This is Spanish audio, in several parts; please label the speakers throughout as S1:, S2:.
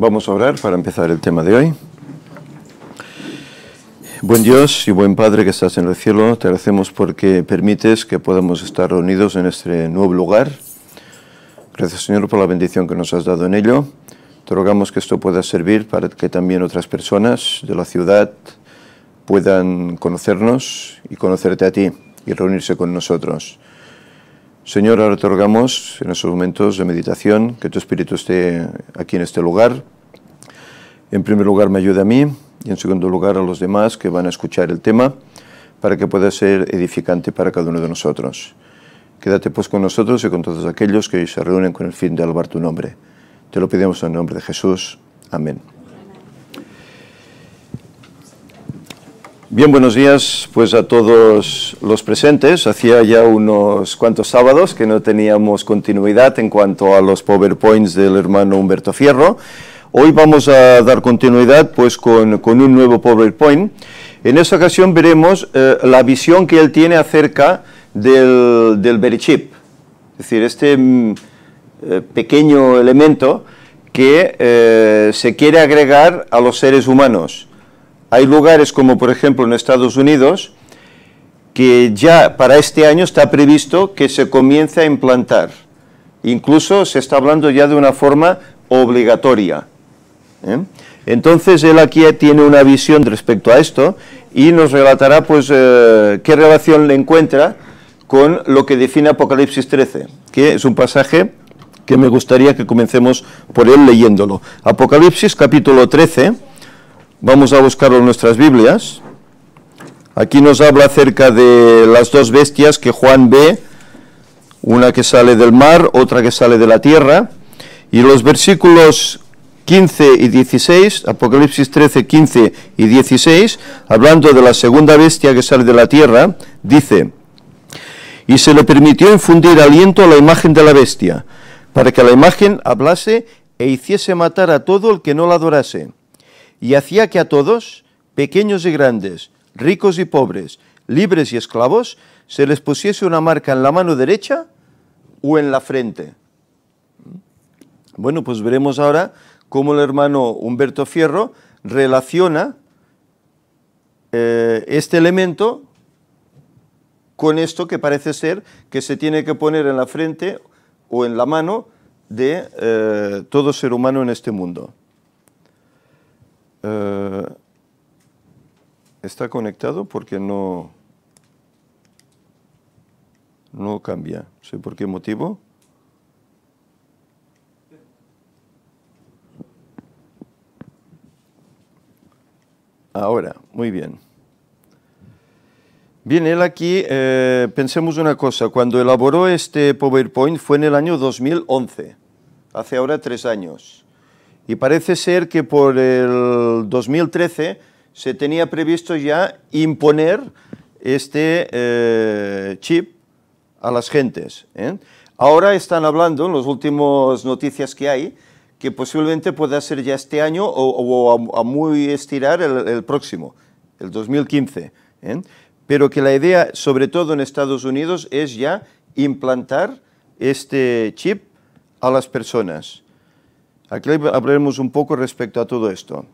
S1: Vamos a orar para empezar el tema de hoy. Buen Dios y buen Padre que estás en el cielo, te agradecemos porque permites que podamos estar reunidos en este nuevo lugar. Gracias Señor por la bendición que nos has dado en ello. Te rogamos que esto pueda servir para que también otras personas de la ciudad puedan conocernos y conocerte a ti y reunirse con nosotros. Señor, ahora te en esos momentos de meditación que tu Espíritu esté aquí en este lugar. En primer lugar, me ayude a mí y en segundo lugar a los demás que van a escuchar el tema para que pueda ser edificante para cada uno de nosotros. Quédate pues con nosotros y con todos aquellos que hoy se reúnen con el fin de alabar tu nombre. Te lo pedimos en el nombre de Jesús. Amén. Bien, buenos días pues a todos los presentes. Hacía ya unos cuantos sábados que no teníamos continuidad en cuanto a los PowerPoints del hermano Humberto Fierro. Hoy vamos a dar continuidad pues con, un nuevo PowerPoint. En esta ocasión veremos eh, la visión que él tiene acerca del, del Berichip. Es decir, este mm, eh, pequeño elemento que eh, se quiere agregar a los seres humanos hay lugares como por ejemplo en Estados Unidos que ya para este año está previsto que se comience a implantar. Incluso se está hablando ya de una forma obligatoria. ¿eh? Entonces él aquí tiene una visión respecto a esto y nos relatará pues eh, qué relación le encuentra con lo que define Apocalipsis 13, que es un pasaje que me gustaría que comencemos por él leyéndolo. Apocalipsis capítulo 13 Vamos a buscarlo en nuestras Biblias. Aquí nos habla acerca de las dos bestias que Juan ve, una que sale del mar, otra que sale de la tierra. Y los versículos 15 y 16, Apocalipsis 13, 15 y 16, hablando de la segunda bestia que sale de la tierra, dice, y se le permitió infundir aliento a la imagen de la bestia, para que la imagen hablase e hiciese matar a todo el que no la adorase y hacía que a todos, pequeños y grandes, ricos y pobres, libres y esclavos, se les pusiese una marca en la mano derecha o en la frente. Bueno, pues veremos ahora cómo el hermano Humberto Fierro relaciona eh, este elemento con esto que parece ser que se tiene que poner en la frente o en la mano de eh, todo ser humano en este mundo. Eh, está conectado porque no, no cambia. ¿Sé por qué motivo? Ahora, muy bien. Bien, él aquí, eh, pensemos una cosa, cuando elaboró este PowerPoint fue en el año 2011, hace ahora tres años y parece ser que por el 2013 se tenía previsto ya imponer este eh, chip a las gentes. ¿eh? Ahora están hablando, en las últimas noticias que hay, que posiblemente pueda ser ya este año o, a, muy estirar el, próximo, el 2015. ¿eh? Pero que la idea, sobre todo en Estados Unidos, es ya implantar este chip a las personas. Aquí hablaremos un poco respecto a todo esto.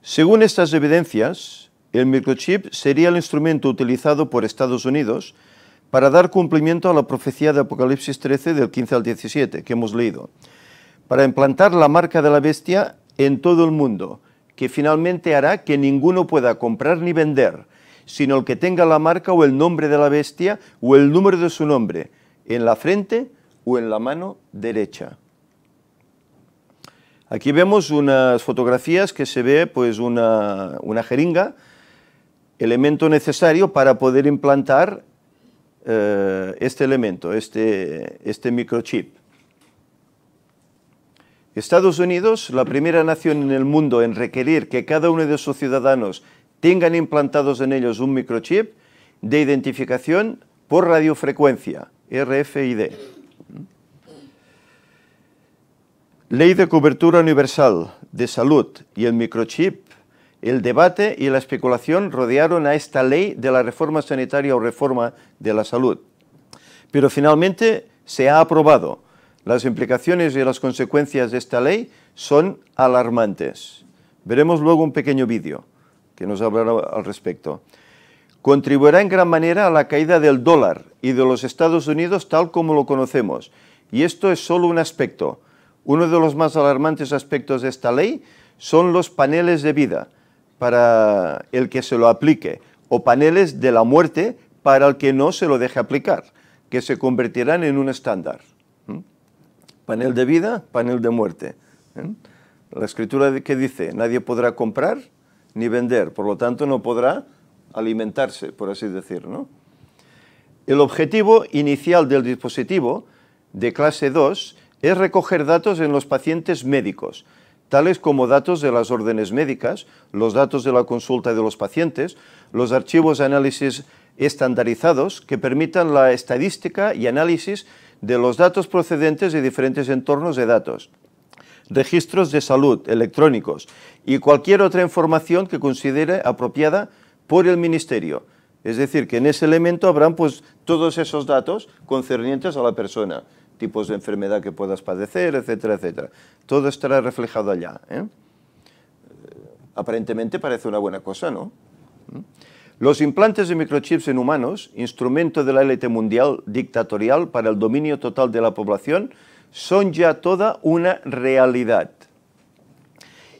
S1: Según estas evidencias, el microchip sería el instrumento utilizado por Estados Unidos para dar cumplimiento a la profecía de Apocalipsis 13 del 15 al 17 que hemos leído, para implantar la marca de la bestia en todo el mundo, que finalmente hará que ninguno pueda comprar ni vender, sino el que tenga la marca o el nombre de la bestia o el número de su nombre en la frente o en la mano derecha. Aquí vemos unas fotografías que se ve pues, una, jeringa, elemento necesario para poder implantar eh, este elemento, este, este microchip. Estados Unidos, la primera nación en el mundo en requerir que cada uno de sus ciudadanos tengan implantados en ellos un microchip de identificación por radiofrecuencia, RFID. Ley de cobertura universal de salud y el microchip el debate y la especulación rodearon a esta ley de la reforma sanitaria o reforma de la salud. Pero finalmente se ha aprobado. Las implicaciones y las consecuencias de esta ley son alarmantes. Veremos luego un pequeño vídeo que nos hablará al respecto. Contribuirá en gran manera a la caída del dólar y de los Estados Unidos tal como lo conocemos. Y esto es solo un aspecto. Uno de los más alarmantes aspectos de esta ley son los paneles de vida para el que se lo aplique o paneles de la muerte para el que no se lo deje aplicar, que se convertirán en un estándar. ¿Mm? Panel de vida, panel de muerte. ¿Eh? La escritura que dice, nadie podrá comprar ni vender, por lo tanto no podrá alimentarse, por así decir. El objetivo inicial del dispositivo de clase 2 es recoger datos en los pacientes médicos, tales como datos de las órdenes médicas, los datos de la consulta de los pacientes, los archivos de análisis estandarizados que permitan la estadística y análisis de los datos procedentes de diferentes entornos de datos, registros de salud electrónicos y cualquier otra información que considere apropiada por el Ministerio. Es decir, que en ese elemento habrán pues, todos esos datos concernientes a la persona tipos de enfermedad que puedas padecer, etcétera, etcétera. Todo estará reflejado allá. ¿eh? Eh, aparentemente parece una buena cosa, ¿no? ¿Mm? Los implantes de microchips en humanos, instrumento de la élite mundial dictatorial para el dominio total de la población, son ya toda una realidad.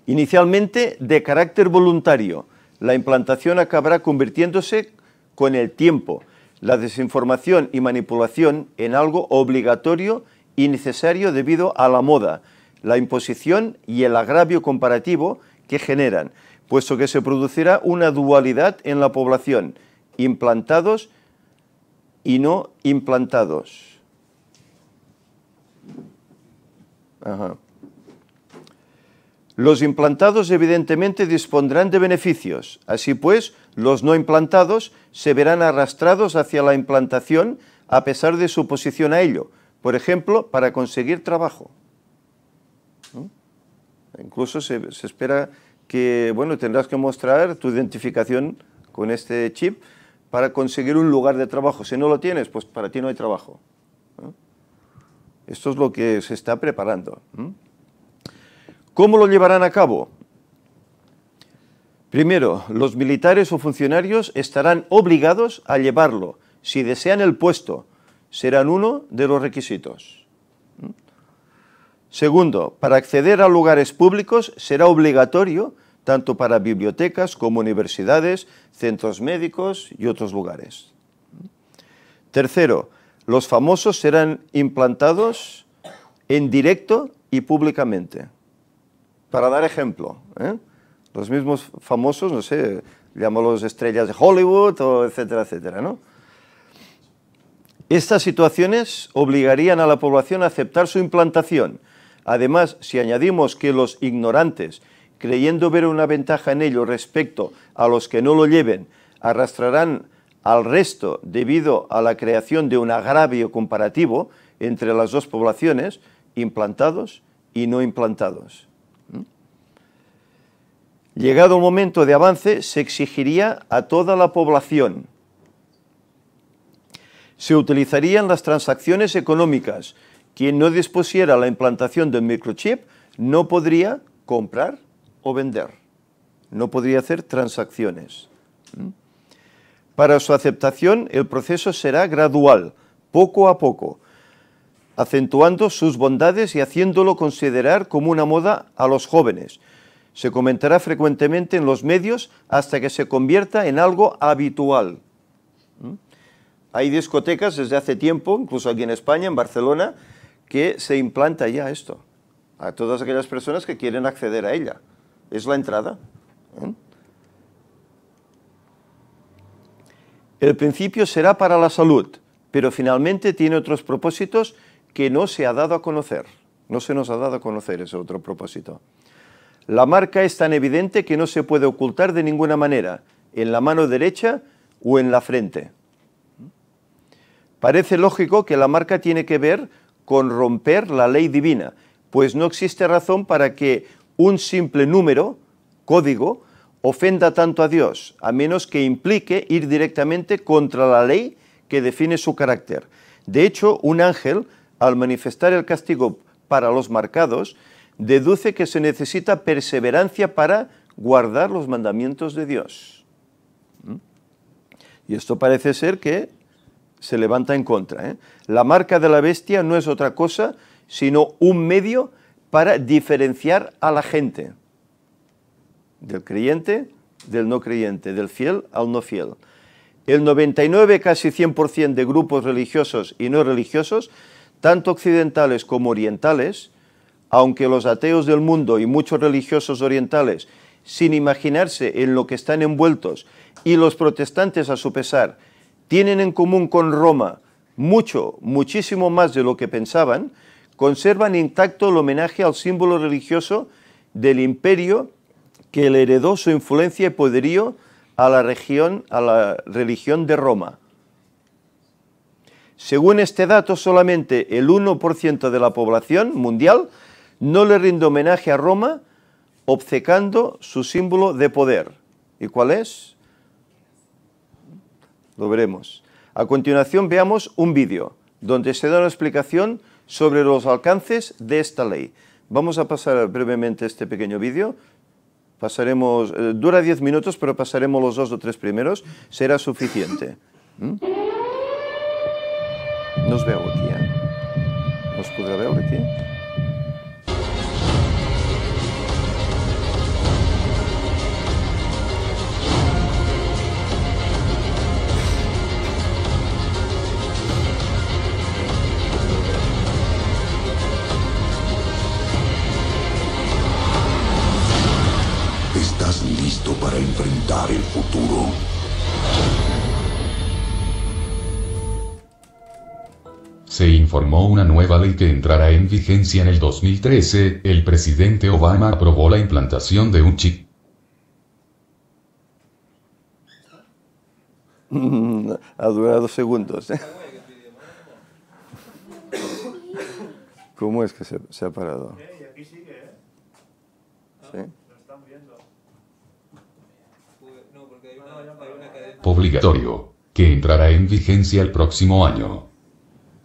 S1: Inicialmente de carácter voluntario, la implantación acabará convirtiéndose con el tiempo la desinformación y manipulación en algo obligatorio y necesario debido a la moda, la imposición y el agravio comparativo que generan, puesto que se producirá una dualidad en la población, implantados y no implantados. Ajá. Los implantados evidentemente dispondrán de beneficios, así pues, los no implantados se verán arrastrados hacia la implantación a pesar de su posición a ello, por ejemplo, para conseguir trabajo. Incluso se, espera que, bueno, tendrás que mostrar tu identificación con este chip para conseguir un lugar de trabajo. Si no lo tienes, pues para ti no hay trabajo. Esto es lo que se está preparando. ¿Cómo lo llevarán a cabo? Primero, los militares o funcionarios estarán obligados a llevarlo. Si desean el puesto, serán uno de los requisitos. Segundo, para acceder a lugares públicos será obligatorio tanto para bibliotecas como universidades, centros médicos y otros lugares. Tercero, los famosos serán implantados en directo y públicamente para dar ejemplo. ¿eh? Los mismos famosos, no sé, llámalos estrellas de Hollywood, o etcétera, etcétera, ¿no? Estas situaciones obligarían a la población a aceptar su implantación. Además, si añadimos que los ignorantes, creyendo ver una ventaja en ello respecto a los que no lo lleven, arrastrarán al resto debido a la creación de un agravio comparativo entre las dos poblaciones, implantados y no implantados. Llegado el momento de avance, se exigiría a toda la población. Se utilizarían las transacciones económicas. Quien no dispusiera la implantación del microchip no podría comprar o vender. No podría hacer transacciones. ¿Mm? Para su aceptación, el proceso será gradual, poco a poco, acentuando sus bondades y haciéndolo considerar como una moda a los jóvenes, se comentará frecuentemente en los medios hasta que se convierta en algo habitual. ¿Mm? Hay discotecas desde hace tiempo, incluso aquí en España, en Barcelona, que se implanta ya esto a todas aquellas personas que quieren acceder a ella. Es la entrada. ¿eh? El principio será para la salud, pero finalmente tiene otros propósitos que no se ha dado a conocer. No se nos ha dado a conocer ese otro propósito. La marca es tan evidente que no se puede ocultar de ninguna manera, en la mano derecha o en la frente. Parece lógico que la marca tiene que ver con romper la ley divina, pues no existe razón para que un simple número, código, ofenda tanto a Dios, a menos que implique ir directamente contra la ley que define su carácter. De hecho, un ángel, al manifestar el castigo para los marcados, deduce que se necesita perseverancia para guardar los mandamientos de Dios. ¿Mm? Y esto parece ser que se levanta en contra. ¿eh? La marca de la bestia no es otra cosa sino un medio para diferenciar a la gente del creyente, del no creyente, del fiel al no fiel. El 99, casi 100% de grupos religiosos y no religiosos, tanto occidentales como orientales, aunque los ateos del mundo y muchos religiosos orientales, sin imaginarse en lo que están envueltos, y los protestantes a su pesar, tienen en común con Roma mucho, muchísimo más de lo que pensaban, conservan intacto el homenaje al símbolo religioso del imperio que le heredó su influencia y poderío a la región, a la religión de Roma. Según este dato, solamente el 1% de la población mundial no le rinde homenaje a Roma obcecando su símbolo de poder. ¿Y cuál es? Lo veremos. A continuación veamos un vídeo donde se da una explicación sobre los alcances de esta ley. Vamos a pasar brevemente este pequeño vídeo. Pasaremos, eh, dura 10 minutos, pero pasaremos los dos o tres primeros. Será suficiente. ¿Mm? Nos veo aquí. ¿eh? Nos podrá ver aquí.
S2: formó una nueva ley que entrará en vigencia en el 2013, el presidente Obama aprobó la implantación de un chip.
S1: Ha durado segundos. ¿Cómo es que se, ha parado?
S2: Obligatorio, que entrará en vigencia el próximo año.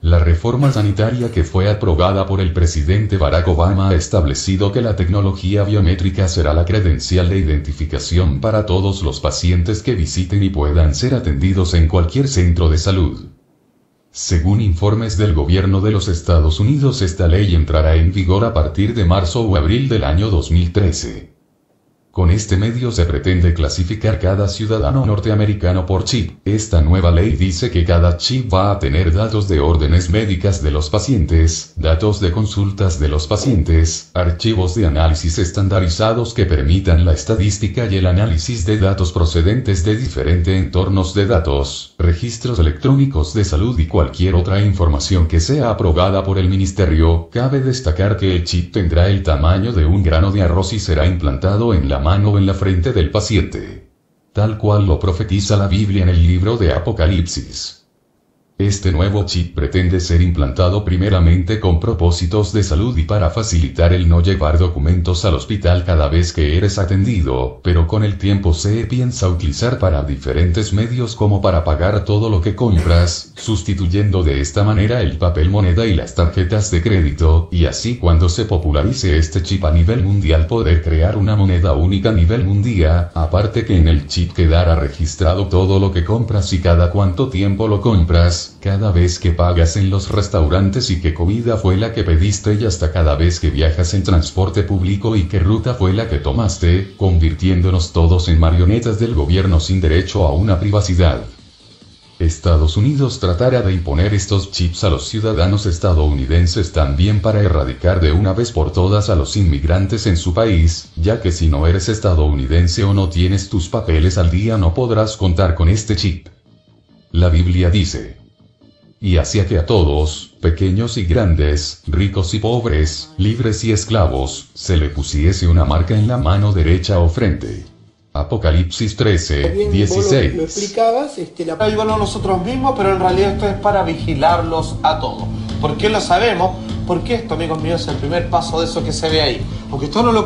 S2: La reforma sanitaria que fue aprobada por el presidente Barack Obama ha establecido que la tecnología biométrica será la credencial de identificación para todos los pacientes que visiten y puedan ser atendidos en cualquier centro de salud. Según informes del gobierno de los Estados Unidos, esta ley entrará en vigor a partir de marzo o abril del año 2013. Con este medio se pretende clasificar cada ciudadano norteamericano por chip. Esta nueva ley dice que cada chip va a tener datos de órdenes médicas de los pacientes, datos de consultas de los pacientes, archivos de análisis estandarizados que permitan la estadística y el análisis de datos procedentes de diferentes entornos de datos registros electrónicos de salud y cualquier otra información que sea aprobada por el Ministerio, cabe destacar que el chip tendrá el tamaño de un grano de arroz y será implantado en la mano o en la frente del paciente. Tal cual lo profetiza la Biblia en el libro de Apocalipsis. Este nuevo chip pretende ser implantado primeramente con propósitos de salud y para facilitar el no llevar documentos al hospital cada vez que eres atendido, pero con el tiempo se piensa utilizar para diferentes medios como para pagar todo lo que compras, sustituyendo de esta manera el papel moneda y las tarjetas de crédito, y así cuando se popularice este chip a nivel mundial poder crear una moneda única a nivel mundial, aparte que en el chip quedará registrado todo lo que compras y cada cuánto tiempo lo compras, cada vez que pagas en los restaurantes y qué comida fue la que pediste y hasta cada vez que viajas en transporte público y qué ruta fue la que tomaste, convirtiéndonos todos en marionetas del gobierno sin derecho a una privacidad. Estados Unidos tratará de imponer estos chips a los ciudadanos estadounidenses también para erradicar de una vez por todas a los inmigrantes en su país, ya que si no eres estadounidense o no tienes tus papeles al día no podrás contar con este chip. La Biblia dice, y hacía que a todos, pequeños y grandes, ricos y pobres, libres y esclavos, se le pusiese una marca en la mano derecha o frente. Apocalipsis 13, 16. Lo,
S1: explicabas, este, nosotros mismos, pero en realidad esto es para vigilarlos a todos. ¿Por qué lo sabemos? Porque esto, amigos míos, es el primer paso de eso que se ve ahí. Porque esto no lo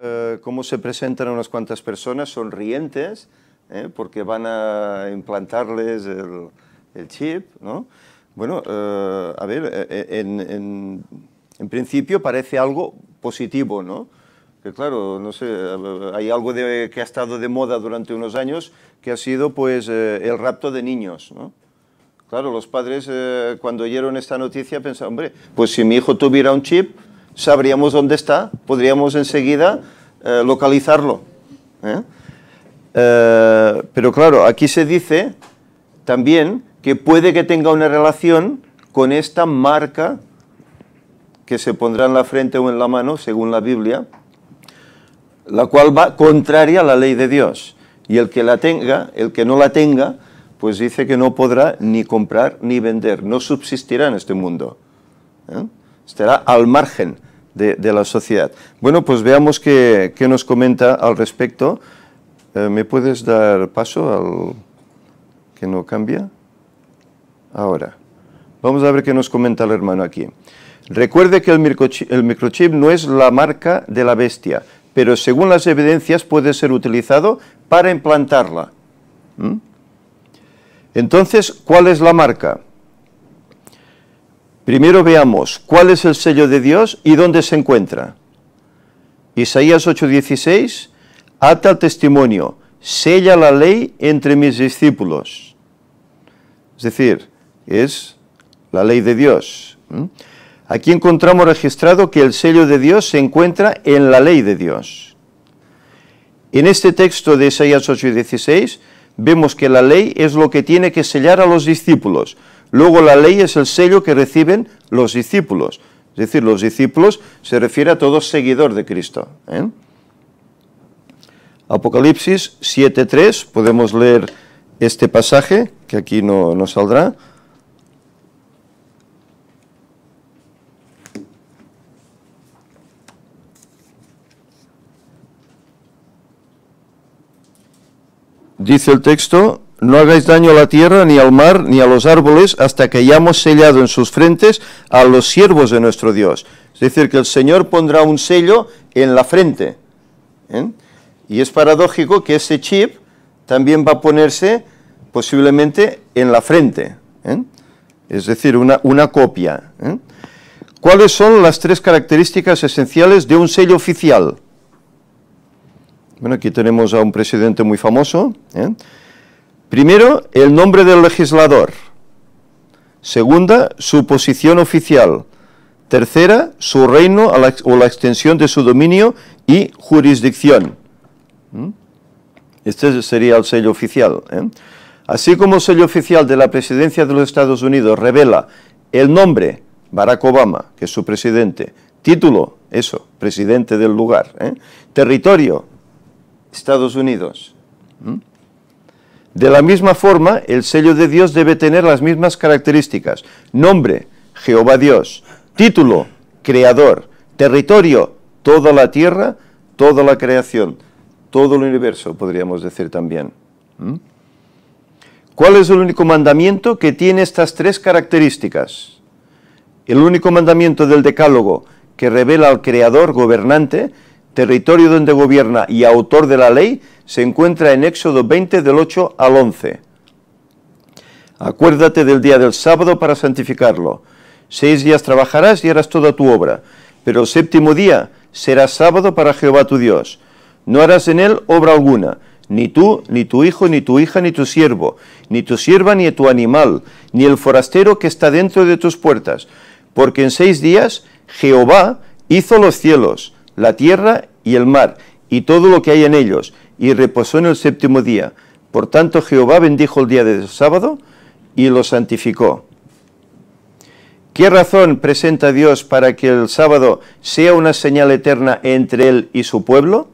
S1: Eh, cómo se presentan unas cuantas personas sonrientes, eh, porque van a implantarles el, chip, ¿no? Bueno, eh, a ver, en, principio parece algo positivo, ¿no? Que claro, no sé, hay algo que ha estado de moda durante unos años que ha sido pues el rapto de niños, ¿no? Claro, los padres cuando oyeron esta noticia pensaron, hombre, pues si mi hijo tuviera un chip, sabríamos dónde está, podríamos enseguida eh, localizarlo. ¿eh? Eh, pero claro, aquí se dice también que puede que tenga una relación con esta marca que se pondrá en la frente o en la mano, según la Biblia, la cual va contraria a la ley de Dios. Y el que la tenga, el que no la tenga, pues dice que no podrá ni comprar ni vender, no subsistirá en este mundo. ¿Eh? estará al margen de, la sociedad. Bueno, pues veamos qué, nos comenta al respecto. Eh, ¿Me puedes dar paso al que no cambia? Ahora, vamos a ver qué nos comenta el hermano aquí. Recuerde que el microchip, no es la marca de la bestia, pero según las evidencias puede ser utilizado para implantarla. ¿Mm? Entonces, ¿cuál es la marca? Primero veamos cuál es el sello de Dios y dónde se encuentra. Isaías 8:16, ata el testimonio, sella la ley entre mis discípulos. Es decir, es la ley de Dios. Aquí encontramos registrado que el sello de Dios se encuentra en la ley de Dios. En este texto de Isaías 8:16 vemos que la ley es lo que tiene que sellar a los discípulos, Luego la ley es el sello que reciben los discípulos. Es decir, los discípulos se refiere a todo seguidor de Cristo. ¿eh? Apocalipsis 7.3, podemos leer este pasaje, que aquí no, no saldrá. Dice el texto, no hagáis daño a la tierra, ni al mar, ni a los árboles, hasta que hayamos sellado en sus frentes a los siervos de nuestro Dios. Es decir, que el Señor pondrá un sello en la frente. ¿eh? Y es paradójico que ese chip también va a ponerse posiblemente en la frente. ¿eh? Es decir, una, copia. ¿eh? ¿Cuáles son las tres características esenciales de un sello oficial? Bueno, aquí tenemos a un presidente muy famoso. ¿eh? Primero, el nombre del legislador. Segunda, su posición oficial. Tercera, su reino o la extensión de su dominio y jurisdicción. ¿Mm? Este sería el sello oficial. ¿eh? Así como el sello oficial de la presidencia de los Estados Unidos revela el nombre, Barack Obama, que es su presidente, título, eso, presidente del lugar, ¿eh? territorio, Estados Unidos. ¿Mm? De la misma forma, el sello de Dios debe tener las mismas características. Nombre, Jehová Dios. Título, Creador. Territorio, toda la tierra, toda la creación, todo el universo, podríamos decir también. ¿Mm? ¿Cuál es el único mandamiento que tiene estas tres características? El único mandamiento del Decálogo que revela al Creador gobernante territorio donde gobierna y autor de la ley, se encuentra en Éxodo 20 del 8 al 11. Acuérdate del día del sábado para santificarlo. Seis días trabajarás y harás toda tu obra, pero el séptimo día será sábado para Jehová tu Dios. No harás en él obra alguna, ni tú, ni tu hijo, ni tu hija, ni tu siervo, ni tu sierva, ni tu animal, ni el forastero que está dentro de tus puertas, porque en seis días Jehová hizo los cielos, la tierra y el mar, y todo lo que hay en ellos, y reposó en el séptimo día. Por tanto, Jehová bendijo el día del sábado y lo santificó. ¿Qué razón presenta Dios para que el sábado sea una señal eterna entre Él y su pueblo?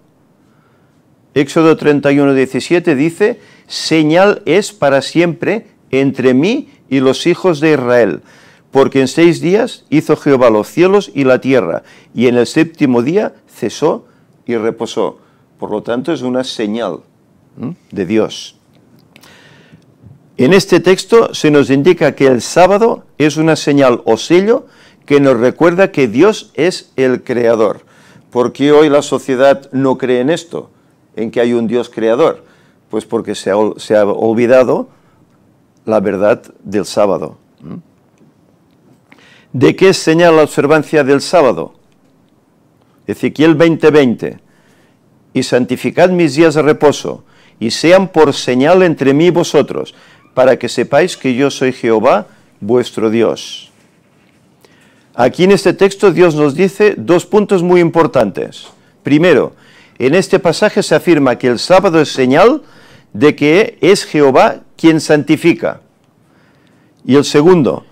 S1: Éxodo 31, 17 dice, señal es para siempre entre mí y los hijos de Israel porque en seis días hizo Jehová los cielos y la tierra, y en el séptimo día cesó y reposó. Por lo tanto, es una señal de Dios. En este texto se nos indica que el sábado es una señal o sello que nos recuerda que Dios es el creador. ¿Por qué hoy la sociedad no cree en esto, en que hay un Dios creador? Pues porque se ha, se ha olvidado la verdad del sábado. ¿De qué es señal la observancia del sábado? Ezequiel 20:20. Y santificad mis días de reposo, y sean por señal entre mí y vosotros, para que sepáis que yo soy Jehová, vuestro Dios. Aquí en este texto Dios nos dice dos puntos muy importantes. Primero, en este pasaje se afirma que el sábado es señal de que es Jehová quien santifica. Y el segundo,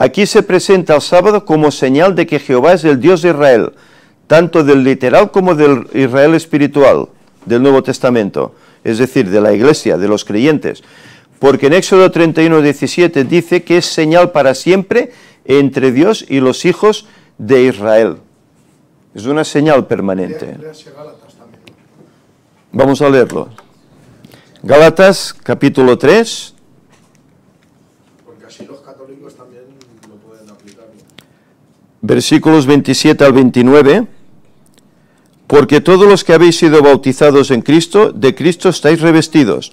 S1: Aquí se presenta el sábado como señal de que Jehová es el Dios de Israel, tanto del literal como del Israel espiritual del Nuevo Testamento, es decir, de la iglesia, de los creyentes. Porque en Éxodo 31, 17 dice que es señal para siempre entre Dios y los hijos de Israel. Es una señal permanente. Vamos a leerlo. Gálatas capítulo 3, versículos 27 al 29, porque todos los que habéis sido bautizados en Cristo, de Cristo estáis revestidos.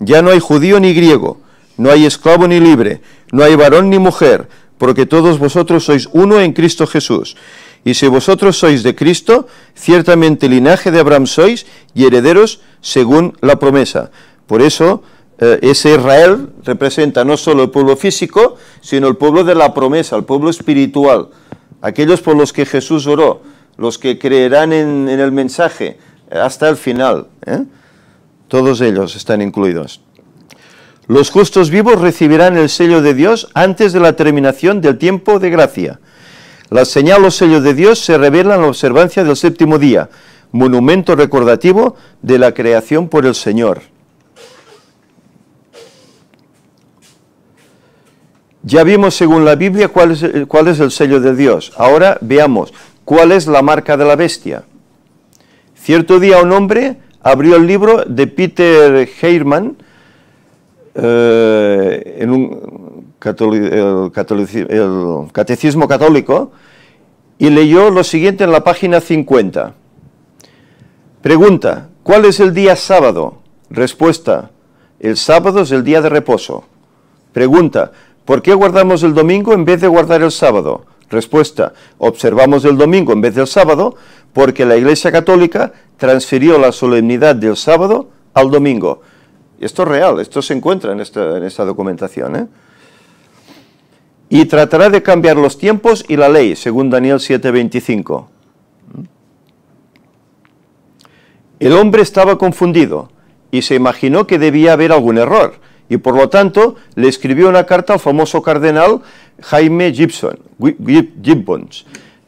S1: Ya no hay judío ni griego, no hay esclavo ni libre, no hay varón ni mujer, porque todos vosotros sois uno en Cristo Jesús. Y si vosotros sois de Cristo, ciertamente linaje de Abraham sois y herederos según la promesa. Por eso, eh, ese Israel representa no solo el pueblo físico, sino el pueblo de la promesa, el pueblo espiritual aquellos por los que Jesús oró, los que creerán en, el mensaje hasta el final. ¿eh? Todos ellos están incluidos. Los justos vivos recibirán el sello de Dios antes de la terminación del tiempo de gracia. La señal o sello de Dios se revela en la observancia del séptimo día, monumento recordativo de la creación por el Señor. Ya vimos según la Biblia cuál es, cuál es el sello de Dios. Ahora veamos cuál es la marca de la bestia. Cierto día un hombre abrió el libro de Peter Heirman, eh, en un el, catecismo católico, y leyó lo siguiente en la página 50. Pregunta, ¿cuál es el día sábado? Respuesta, el sábado es el día de reposo. Pregunta, ¿Por qué guardamos el domingo en vez de guardar el sábado? Respuesta, observamos el domingo en vez del sábado porque la Iglesia Católica transfirió la solemnidad del sábado al domingo. Esto es real, esto se encuentra en esta, documentación. ¿eh? Y tratará de cambiar los tiempos y la ley, según Daniel 7:25. El hombre estaba confundido y se imaginó que debía haber algún error y por lo tanto le escribió una carta al famoso cardenal Jaime Gibson, Gibbons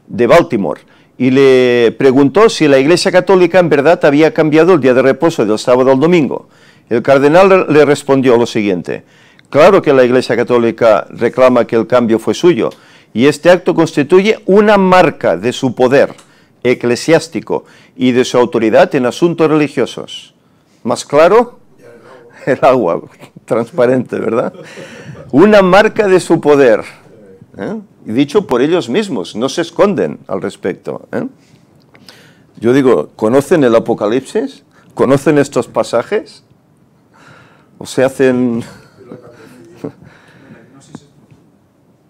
S1: de Baltimore y le preguntó si la Iglesia Católica en verdad había cambiado el día de reposo del sábado al domingo. El cardenal le respondió lo siguiente, claro que la Iglesia Católica reclama que el cambio fue suyo y este acto constituye una marca de su poder eclesiástico y de su autoridad en asuntos religiosos. ¿Más claro? El agua transparente, ¿verdad? Una marca de su poder, ¿eh? dicho por ellos mismos, no se esconden al respecto. ¿eh? Yo digo, ¿conocen el Apocalipsis? ¿Conocen estos pasajes? ¿O se hacen...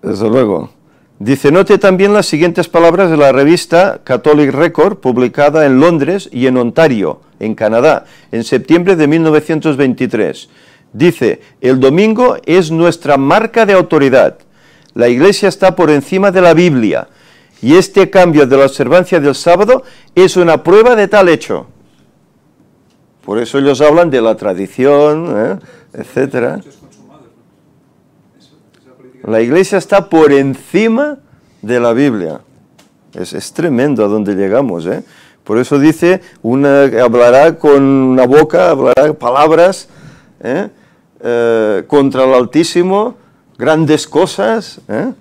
S1: Desde luego. Dice, note también las siguientes palabras de la revista Catholic Record, publicada en Londres y en Ontario, en Canadá, en septiembre de 1923. Dice, el domingo es nuestra marca de autoridad. La iglesia está por encima de la Biblia. Y este cambio de la observancia del sábado es una prueba de tal hecho. Por eso ellos hablan de la tradición, ¿eh? etc. La iglesia está por encima de la Biblia. Es, tremendo a donde llegamos. ¿eh? Por eso dice, una, hablará con una boca, hablará palabras, ¿eh? Eh, contra el Altísimo, grandes cosas. Eh?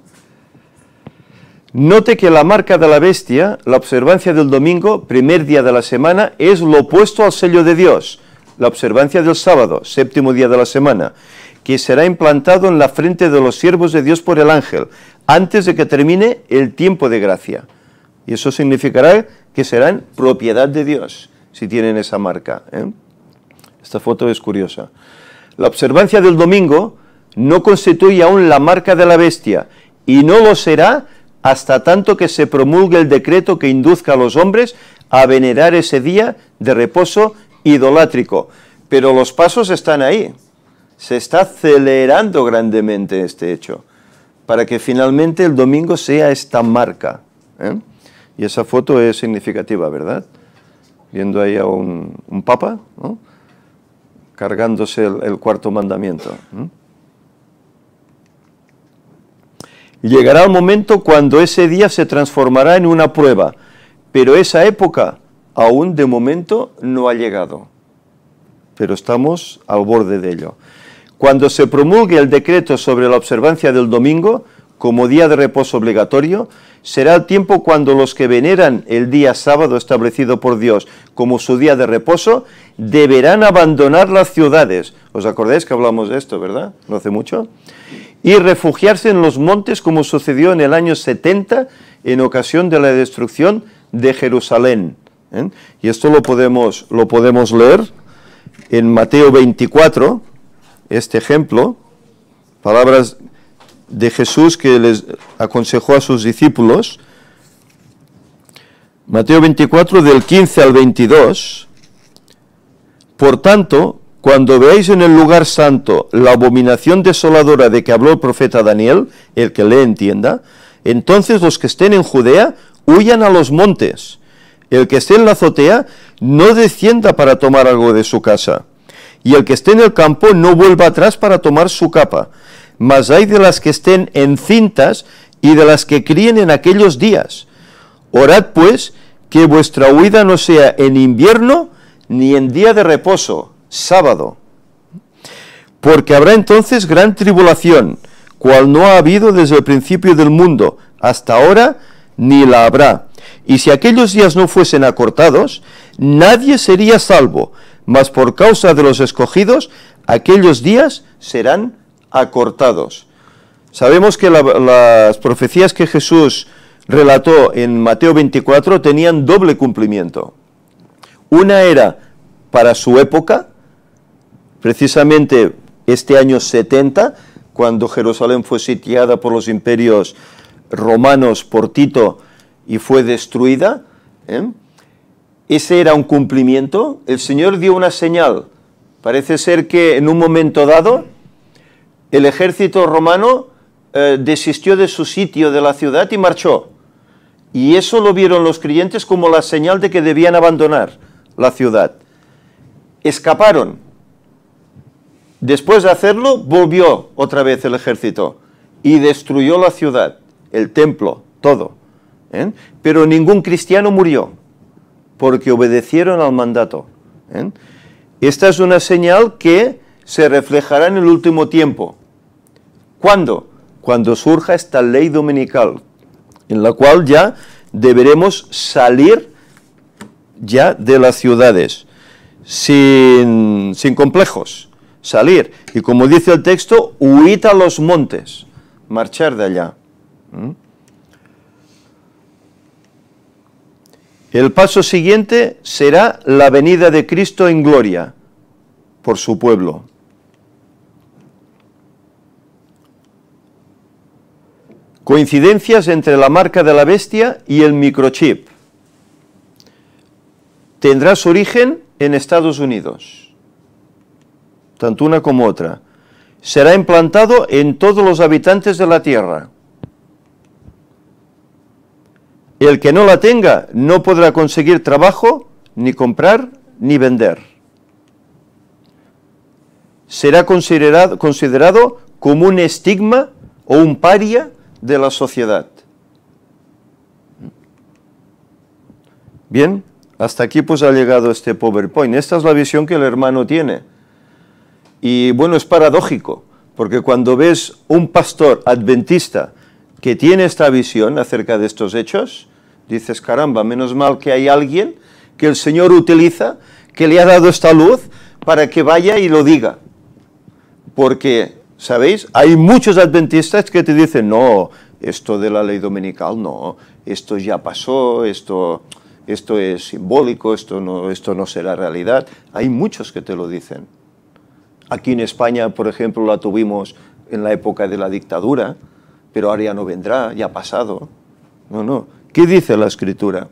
S1: Note que la marca de la bestia, la observancia del domingo, primer día de la semana, es lo opuesto al sello de Dios, la observancia del sábado, séptimo día de la semana, que será implantado en la frente de los siervos de Dios por el ángel, antes de que termine el tiempo de gracia. Y eso significará que serán propiedad de Dios, si tienen esa marca. ¿eh? Esta foto es curiosa. La observancia del domingo no constituye aún la marca de la bestia y no lo será hasta tanto que se promulgue el decreto que induzca a los hombres a venerar ese día de reposo idolátrico. Pero los pasos están ahí. Se está acelerando grandemente este hecho para que finalmente el domingo sea esta marca. ¿eh? Y esa foto es significativa, ¿verdad? Viendo ahí a un, un papa, ¿no? cargándose el, cuarto mandamiento. Llegará el momento cuando ese día se transformará en una prueba, pero esa época aún de momento no ha llegado, pero estamos al borde de ello. Cuando se promulgue el decreto sobre la observancia del domingo como día de reposo obligatorio, será el tiempo cuando los que veneran el día sábado establecido por Dios como su día de reposo, deberán abandonar las ciudades. ¿Os acordáis que hablamos de esto, verdad? No hace mucho. Y refugiarse en los montes como sucedió en el año 70 en ocasión de la destrucción de Jerusalén. ¿eh? Y esto lo podemos, lo podemos leer en Mateo 24, este ejemplo, palabras de Jesús que les aconsejó a sus discípulos, Mateo 24 del 15 al 22, por tanto, cuando veáis en el lugar santo la abominación desoladora de que habló el profeta Daniel, el que le entienda, entonces los que estén en Judea huyan a los montes. El que esté en la azotea no descienda para tomar algo de su casa. Y el que esté en el campo no vuelva atrás para tomar su capa mas hay de las que estén encintas y de las que críen en aquellos días. Orad pues que vuestra huida no sea en invierno ni en día de reposo, sábado, porque habrá entonces gran tribulación, cual no ha habido desde el principio del mundo hasta ahora, ni la habrá. Y si aquellos días no fuesen acortados, nadie sería salvo, mas por causa de los escogidos, aquellos días serán acortados. Sabemos que las profecías que Jesús relató en Mateo 24 tenían doble cumplimiento. Una era para su época, precisamente este año 70, cuando Jerusalén fue sitiada por los imperios romanos por Tito y fue destruida. ¿eh? Ese era un cumplimiento. El Señor dio una señal. Parece ser que en un momento dado el ejército romano eh, desistió de su sitio, de la ciudad y marchó. Y eso lo vieron los creyentes como la señal de que debían abandonar la ciudad. Escaparon. Después de hacerlo, volvió otra vez el ejército y destruyó la ciudad, el templo, todo. ¿eh? Pero ningún cristiano murió porque obedecieron al mandato. ¿eh? Esta es una señal que se reflejará en el último tiempo. ¿Cuándo? Cuando surja esta ley dominical, en la cual ya deberemos salir ya de las ciudades, sin, complejos, salir. Y como dice el texto, huir a los montes, marchar de allá. ¿Mm? El paso siguiente será la venida de Cristo en gloria por su pueblo. Coincidencias entre la marca de la bestia y el microchip. Tendrá su origen en Estados Unidos, tanto una como otra. Será implantado en todos los habitantes de la Tierra. El que no la tenga no podrá conseguir trabajo, ni comprar, ni vender. Será considerado, como un estigma o un paria de la sociedad. Bien, hasta aquí pues ha llegado este PowerPoint. Esta es la visión que el hermano tiene. Y bueno, es paradójico, porque cuando ves un pastor adventista que tiene esta visión acerca de estos hechos, dices, caramba, menos mal que hay alguien que el Señor utiliza, que le ha dado esta luz para que vaya y lo diga. Porque ¿Sabéis? Hay muchos adventistas que te dicen, no, esto de la ley dominical no, esto ya pasó, esto, esto es simbólico, esto no, esto no será realidad. Hay muchos que te lo dicen. Aquí en España, por ejemplo, la tuvimos en la época de la dictadura, pero ahora ya no vendrá, ya ha pasado. No, no. ¿Qué dice la Escritura?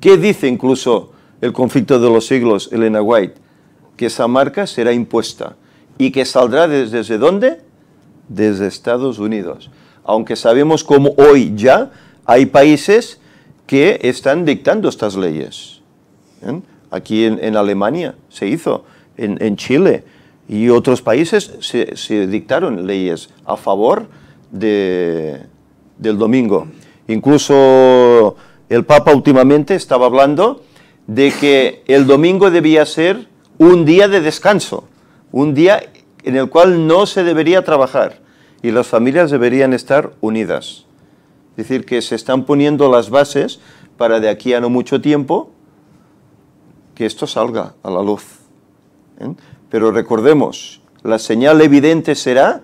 S1: ¿Qué dice incluso el conflicto de los siglos, Elena White? Que esa marca será impuesta y que saldrá desde, dónde? Desde Estados Unidos. Aunque sabemos como hoy ya hay países que están dictando estas leyes. ¿eh? Aquí en, Alemania se hizo, en, Chile y otros países se, dictaron leyes a favor del domingo. Incluso el Papa últimamente estaba hablando de que el domingo debía ser un día de descanso un día en el cual no se debería trabajar y las familias deberían estar unidas. Es decir, que se están poniendo las bases para de aquí a no mucho tiempo que esto salga a la luz. ¿eh? Pero recordemos, la señal evidente será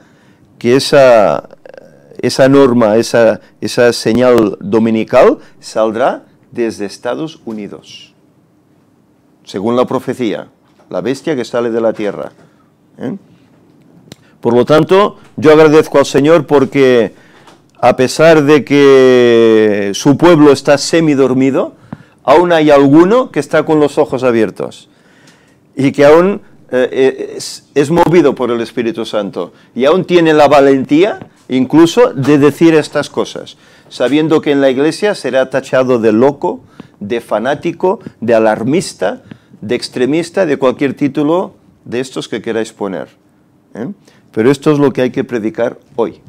S1: que esa, esa norma, esa señal dominical saldrá desde Estados Unidos, según la profecía, la bestia que sale de la tierra. ¿eh? Por lo tanto, yo agradezco al Señor porque a pesar de que su pueblo está semidormido, aún hay alguno que está con los ojos abiertos y que aún eh, eh, es, movido por el Espíritu Santo y aún tiene la valentía incluso de decir estas cosas, sabiendo que en la iglesia será tachado de loco, de fanático, de alarmista, de extremista, de cualquier título de estos que queráis poner. ¿eh? Pero esto es lo que hay que predicar hoy.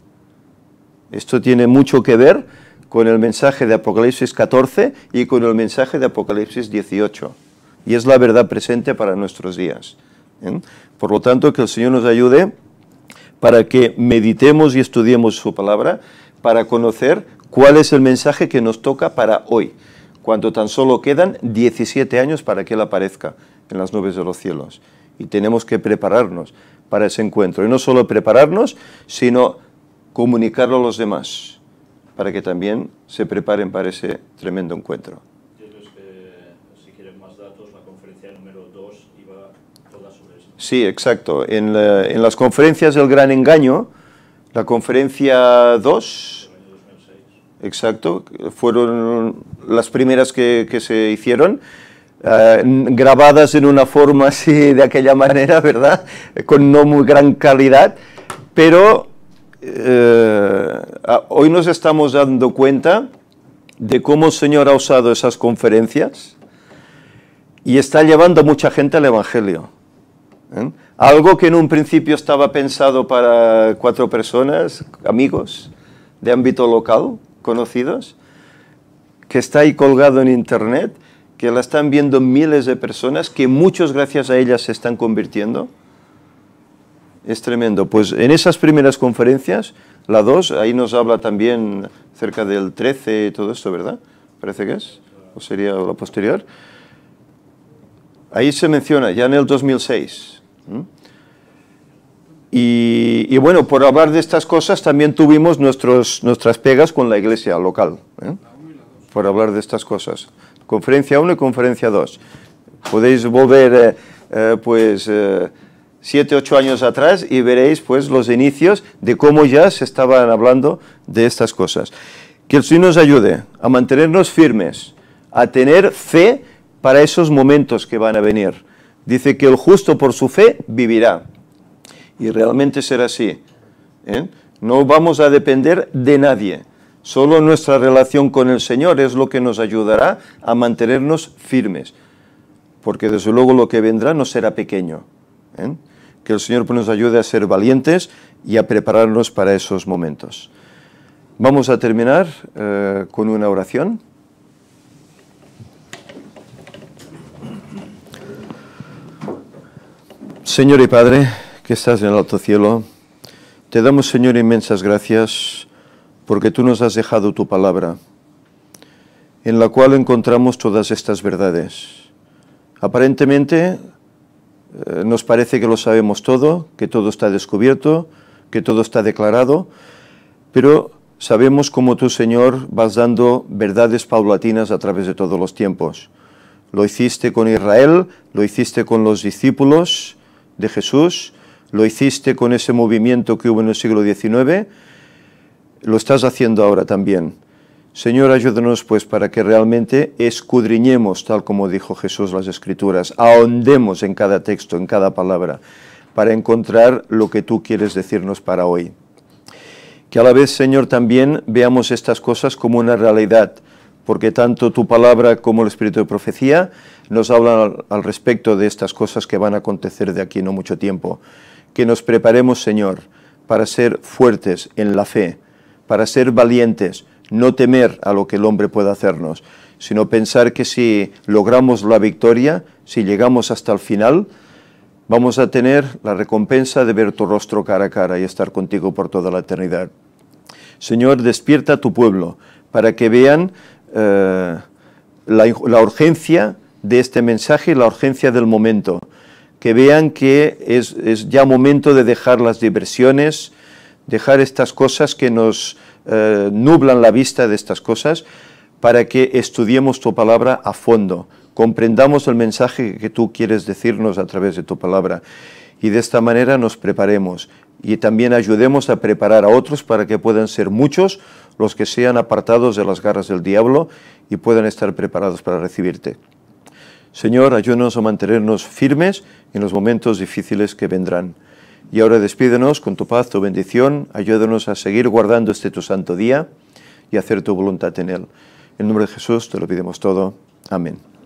S1: Esto tiene mucho que ver con el mensaje de Apocalipsis 14 y con el mensaje de Apocalipsis 18. Y es la verdad presente para nuestros días. ¿eh? Por lo tanto, que el Señor nos ayude para que meditemos y estudiemos su palabra, para conocer cuál es el mensaje que nos toca para hoy, cuando tan solo quedan 17 años para que Él aparezca en las nubes de los cielos y tenemos que prepararnos para ese encuentro. Y no solo prepararnos, sino comunicarlo a los demás, para que también se preparen para ese tremendo encuentro. Sí, exacto. En, la, en, las conferencias del gran engaño, la conferencia 2, exacto, fueron las primeras que, que se hicieron eh, grabadas en una forma así, de aquella manera, ¿verdad? Con no muy gran calidad, pero eh, hoy nos estamos dando cuenta de cómo el Señor ha usado esas conferencias y está llevando a mucha gente al Evangelio. ¿eh? Algo que en un principio estaba pensado para cuatro personas, amigos de ámbito local, conocidos, que está ahí colgado en Internet que la están viendo miles de personas, que muchos gracias a ellas se están convirtiendo. Es tremendo. Pues en esas primeras conferencias, la 2, ahí nos habla también cerca del 13 y todo esto, ¿verdad? Parece que es, o sería la posterior. Ahí se menciona, ya en el 2006. Y, bueno, por hablar de estas cosas también tuvimos nuestras pegas con la iglesia local, ¿eh? por hablar de estas cosas conferencia 1 y conferencia 2. Podéis volver eh, eh, pues 7, eh, 8 años atrás y veréis pues los inicios de cómo ya se estaban hablando de estas cosas. Que el Señor nos ayude a mantenernos firmes, a tener fe para esos momentos que van a venir. Dice que el justo por su fe vivirá. Y realmente será así. No vamos a depender de nadie. Solo nuestra relación con el Señor es lo que nos ayudará a mantenernos firmes, porque desde luego lo que vendrá no será pequeño. ¿eh? Que el Señor nos ayude a ser valientes y a prepararnos para esos momentos. Vamos a terminar eh, con una oración. Señor y Padre, que estás en el alto cielo, te damos, Señor, inmensas gracias porque tú nos has dejado tu palabra, en la cual encontramos todas estas verdades. Aparentemente eh, nos parece que lo sabemos todo, que todo está descubierto, que todo está declarado, pero sabemos cómo tú, Señor, vas dando verdades paulatinas a través de todos los tiempos. Lo hiciste con Israel, lo hiciste con los discípulos de Jesús, lo hiciste con ese movimiento que hubo en el siglo XIX, lo estás haciendo ahora también. Señor, ayúdanos pues para que realmente escudriñemos, tal como dijo Jesús las escrituras, ahondemos en cada texto, en cada palabra, para encontrar lo que tú quieres decirnos para hoy. Que a la vez, Señor, también veamos estas cosas como una realidad, porque tanto tu palabra como el espíritu de profecía nos hablan al respecto de estas cosas que van a acontecer de aquí no mucho tiempo. Que nos preparemos, Señor, para ser fuertes en la fe para ser valientes, no temer a lo que el hombre pueda hacernos, sino pensar que si logramos la victoria, si llegamos hasta el final, vamos a tener la recompensa de ver tu rostro cara a cara y estar contigo por toda la eternidad. Señor, despierta a tu pueblo para que vean eh, la, urgencia de este mensaje y la urgencia del momento, que vean que es, es ya momento de dejar las diversiones, dejar estas cosas que nos eh, nublan la vista de estas cosas para que estudiemos tu palabra a fondo, comprendamos el mensaje que tú quieres decirnos a través de tu palabra y de esta manera nos preparemos y también ayudemos a preparar a otros para que puedan ser muchos los que sean apartados de las garras del diablo y puedan estar preparados para recibirte. Señor, ayúdanos a mantenernos firmes en los momentos difíciles que vendrán. Y ahora despídenos con tu paz, tu bendición, ayúdanos a seguir guardando este tu santo día y hacer tu voluntad en él. En nombre de Jesús te lo pedimos todo. Amén.